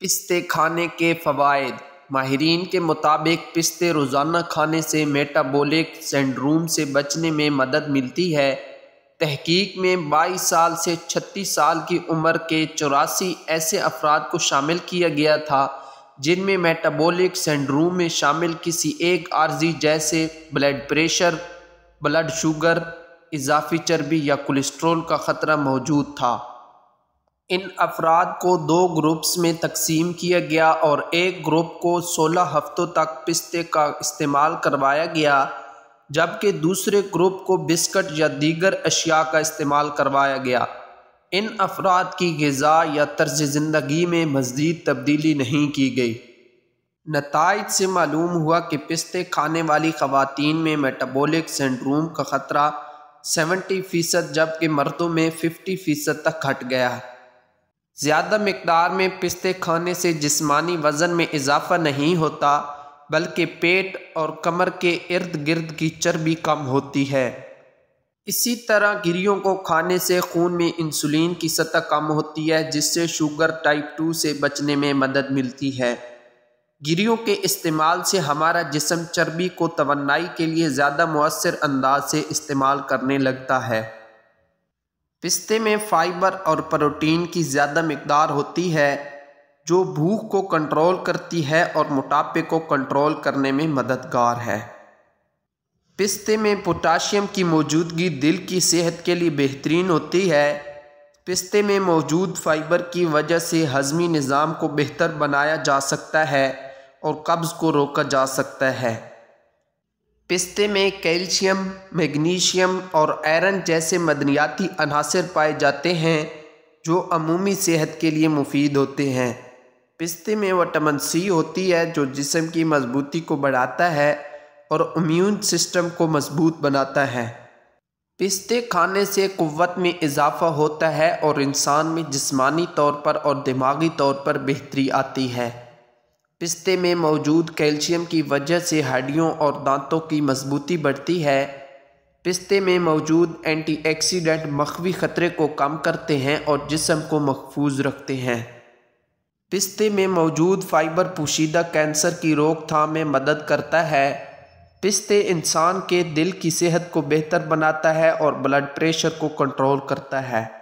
पिस्ते खाने के फ़वाद माहरीन के मुताबिक पिस्ते रोज़ाना खाने से मेटाबोलिक सेंड्रोम से बचने में मदद मिलती है तहकीक में बाईस साल से छत्तीस साल की उम्र के चौरासी ऐसे अफराद को शामिल किया गया था जिनमें मेटाबॉलिक सेंड्रोम में शामिल किसी एक आर्जी जैसे ब्लड प्रेशर ब्लड शुगर इजाफी चर्बी या कोलेस्ट्रोल का ख़तरा मौजूद था इन अफराद को दो ग्रुप्स में तकसीम किया गया और एक ग्रुप को सोलह हफ्तों तक पिस्ते का इस्तेमाल करवाया गया जबकि दूसरे ग्रुप को बिस्कट या दीगर अशिया का इस्तेमाल करवाया गया इन अफराद की गज़ा या तर्ज ज़िंदगी में मज़ीद तब्दीली नहीं की गई नतज से मालूम हुआ कि पिस्ते खाने वाली ख़वातीन में मेटाबोलिक सेंड्रोम का ख़तरा सेवेंटी फ़ीसद जबकि मर्दों में फ़िफ्टी फ़ीसद तक घट गया ज़्यादा मकदार में पिस्ते खाने से जिस्मानी वज़न में इजाफा नहीं होता बल्कि पेट और कमर के इर्द गिर्द की चर्बी कम होती है इसी तरह गिरियों को खाने से खून में इंसुलिन की सतह कम होती है जिससे शुगर टाइप टू से बचने में मदद मिलती है गिरियों के इस्तेमाल से हमारा जिसम चर्बी को तोनाई के लिए ज़्यादा मौसर अंदाज से इस्तेमाल करने लगता है पिस्ते में फाइबर और प्रोटीन की ज़्यादा मकदार होती है जो भूख को कंट्रोल करती है और मोटापे को कंट्रोल करने में मददगार है पिस्ते में पोटाशियम की मौजूदगी दिल की सेहत के लिए बेहतरीन होती है पिस्ते में मौजूद फाइबर की वजह से हज़मी निज़ाम को बेहतर बनाया जा सकता है और कब्ज़ को रोका जा सकता है पिस्ते में कैल्शियम मैग्नीशियम और आयरन जैसे मदनियाती अनासर पाए जाते हैं जो अमूमी सेहत के लिए मुफीद होते हैं पिस्ते में वटामिन सी होती है जो जिसम की मजबूती को बढ़ाता है और इम्यून सिस्टम को मजबूत बनाता है पिस्ते खाने से क़वत में इजाफा होता है और इंसान में जिस्मानी तौर पर और दिमागी तौर पर बेहतरी आती है पिस्ते में मौजूद कैल्शियम की वजह से हड्डियों और दांतों की मजबूती बढ़ती है पिस्ते में मौजूद एंटीऑक्सीडेंट मखवी ख़तरे को कम करते हैं और जिसम को महफूज रखते हैं पिस्ते में मौजूद फाइबर पोशीदा कैंसर की रोकथाम में मदद करता है पिस्ते इंसान के दिल की सेहत को बेहतर बनाता है और ब्लड प्रेशर को कंट्रोल करता है